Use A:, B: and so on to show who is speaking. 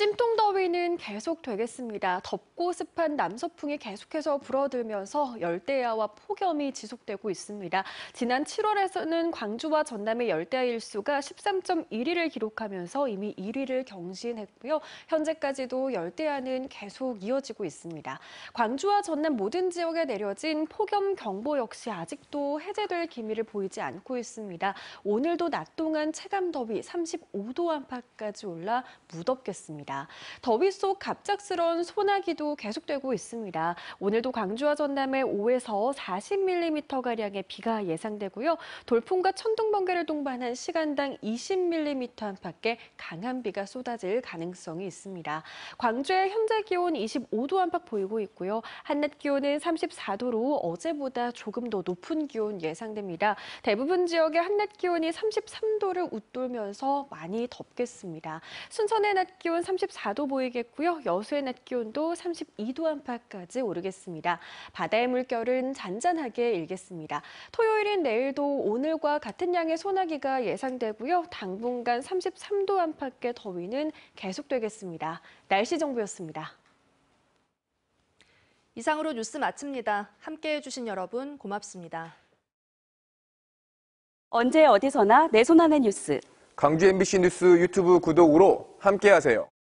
A: 찜통더위는 계속되겠습니다. 덥고 습한 남서풍이 계속해서 불어들면서 열대야와 폭염이 지속되고 있습니다. 지난 7월에서는 광주와 전남의 열대야 일수가 13.1위를 기록하면서 이미 1위를 경신했고요. 현재까지도 열대야는 계속 이어지고 있습니다. 광주와 전남 모든 지역에 내려진 폭염 경보 역시 아직도 해제될 기미를 보이지 않고 있습니다. 오늘도 낮 동안 체감 더위 35도 안팎까지 올라 무덥겠습니다. 있습니다. 더위 속 갑작스러운 소나기도 계속되고 있습니다. 오늘도 광주와 전남에 5에서 40mm가량의 비가 예상되고요. 돌풍과 천둥 번개를 동반한 시간당 20mm 안팎의 강한 비가 쏟아질 가능성이 있습니다. 광주의 현재 기온 25도 안팎 보이고 있고요. 한낮 기온은 34도로 어제보다 조금 더 높은 기온 예상됩니다. 대부분 지역의 한낮 기온이 33도를 웃돌면서 많이 덥겠습니다. 순천의 낮 기온 30 34도 보이겠고요. 여수의 낮 기온도 32도 안팎까지 오르겠습니다. 바다의 물결은 잔잔하게 일겠습니다. 토요일인 내일도 오늘과 같은 양의 소나기가 예상되고요. 당분간 33도 안팎의 더위는 계속되겠습니다. 날씨 정보였습니다. 이상으로
B: 뉴스 마칩니다. 함께해 주신 여러분 고맙습니다.
A: 언제 어디서나 내 손안의 뉴스. 광주 MBC 뉴스 유튜브 구독으로
B: 함께하세요.